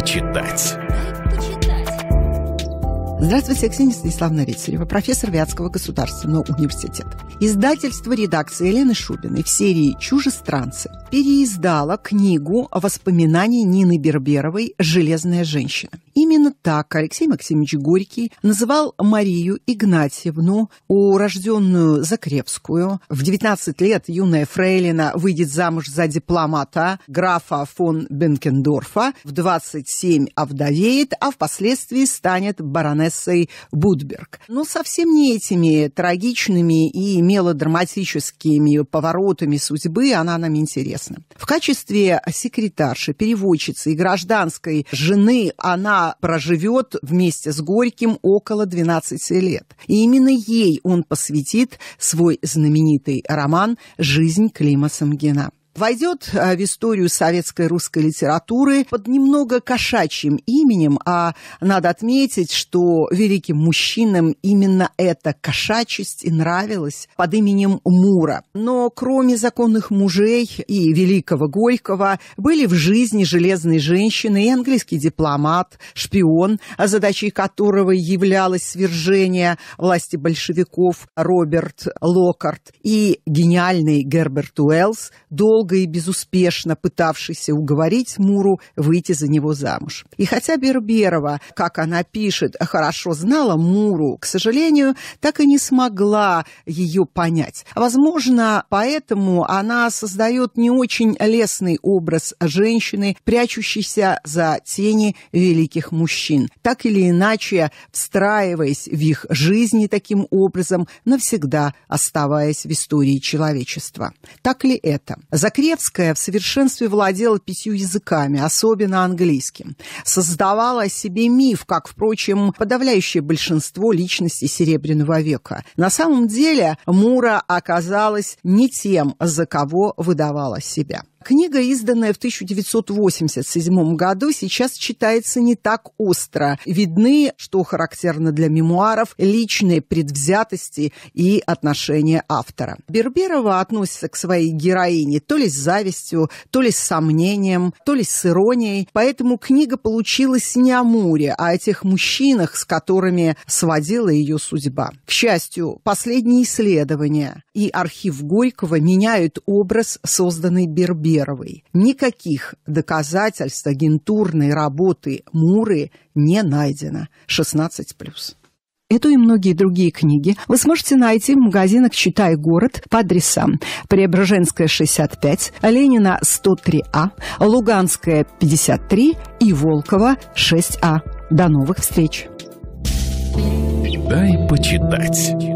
почитать. Здравствуйте, Ксения Станиславовна Рицарева, профессор Вятского государственного университета. Издательство редакции Елены Шубиной в серии «Чужестранцы» переиздало книгу о воспоминании Нины Берберовой «Железная женщина». Именно так Алексей Максимович Горький называл Марию Игнатьевну, урожденную Закрепскую. В 19 лет юная фрейлина выйдет замуж за дипломата графа фон Бенкендорфа, в 27 овдовеет, а впоследствии станет баронессой Будберг. Но совсем не этими трагичными и мелодраматическими поворотами судьбы она нам интересна. В качестве секретарши, переводчицы и гражданской жены она проживет вместе с Горьким около 12 лет. И именно ей он посвятит свой знаменитый роман «Жизнь Клима Самгина» войдет э, в историю советской русской литературы под немного кошачьим именем, а надо отметить, что великим мужчинам именно эта кошачесть и нравилась под именем Мура. Но кроме законных мужей и великого Горького были в жизни железные женщины и английский дипломат, шпион, задачей которого являлось свержение власти большевиков Роберт Локарт и гениальный Герберт Уэллс, долго долго и безуспешно пытавшийся уговорить Муру выйти за него замуж. И хотя Берберова, как она пишет, хорошо знала Муру, к сожалению, так и не смогла ее понять. Возможно, поэтому она создает не очень лестный образ женщины, прячущейся за тени великих мужчин. Так или иначе, встраиваясь в их жизни таким образом, навсегда оставаясь в истории человечества. Так ли это? За Москревская в совершенстве владела пятью языками, особенно английским. Создавала о себе миф, как, впрочем, подавляющее большинство личностей Серебряного века. На самом деле Мура оказалась не тем, за кого выдавала себя. Книга, изданная в 1987 году, сейчас читается не так остро. Видны, что характерно для мемуаров, личные предвзятости и отношения автора. Берберова относится к своей героине то ли с завистью, то ли с сомнением, то ли с иронией. Поэтому книга получилась не о море, а о тех мужчинах, с которыми сводила ее судьба. К счастью, последние исследования и архив Горького меняют образ, созданный Берберовым Беровой. Никаких доказательств агентурной работы Муры не найдено. 16+. Эту и многие другие книги вы сможете найти в магазинах «Читай город» по адресам Преображенская, 65, Ленина, 103А, Луганская, 53 и Волкова, 6А. До новых встреч! Дай почитать.